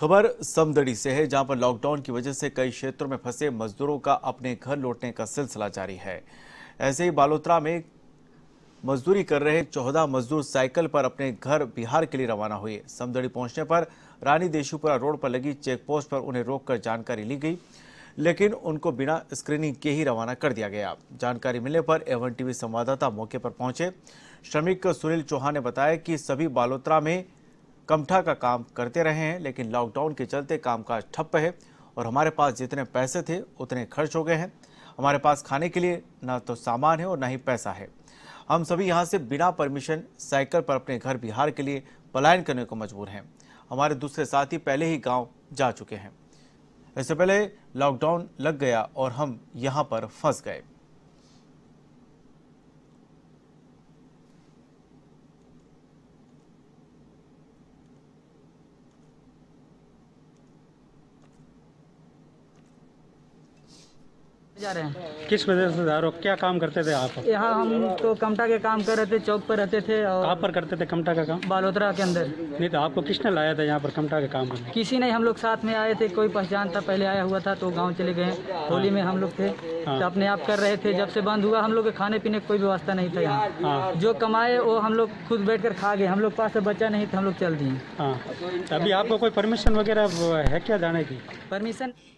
खबर समदड़ी से है जहां पर लॉकडाउन की वजह से कई क्षेत्रों में फंसे मजदूरों का अपने घर लौटने का सिलसिला जारी है ऐसे ही बालोतरा में मजदूरी कर रहे चौदह मजदूर साइकिल पर अपने घर बिहार के लिए रवाना हुए समदड़ी पहुंचने पर रानी देशुपुरा रोड पर लगी चेक पोस्ट पर उन्हें रोककर जानकारी ली गई लेकिन उनको बिना स्क्रीनिंग के ही रवाना कर दिया गया जानकारी मिलने पर एवन टीवी संवाददाता मौके पर पहुंचे श्रमिक सुनील चौहान ने बताया कि सभी बालोतरा में कमठा का काम करते रहे हैं लेकिन लॉकडाउन के चलते कामकाज ठप्प है और हमारे पास जितने पैसे थे उतने खर्च हो गए हैं हमारे पास खाने के लिए ना तो सामान है और ना ही पैसा है हम सभी यहाँ से बिना परमिशन साइकिल पर अपने घर बिहार के लिए पलायन करने को मजबूर हैं हमारे दूसरे साथी पहले ही गांव जा चुके हैं इससे पहले लॉकडाउन लग गया और हम यहाँ पर फंस गए जा रहे हैं किस वजह से जा रहे हो क्या काम करते थे आप यहाँ हम तो कमटा के काम कर रहे थे चौक पर रहते थे और कहाँ पर करते थे कमटा का काम बालोतरा के अंदर नहीं तो आपको किसने लाया था यहाँ पर कमटा के काम करने किसी ने हम लोग साथ में आए थे कोई पहचान था पहले आया हुआ था तो गाँव चले गए होली में हम लोग थे हाँ। तो अपने आप कर रहे थे जब से बंद हुआ हम लोग के खाने पीने का कोई व्यवस्था नहीं था यहाँ हाँ। जो कमाए वो हम लोग खुद बैठ कर खा गए हम लोग पास से बचा नहीं था तो हम लोग चल दिए हाँ। अभी आपको कोई परमिशन वगैरह है क्या जाने की परमिशन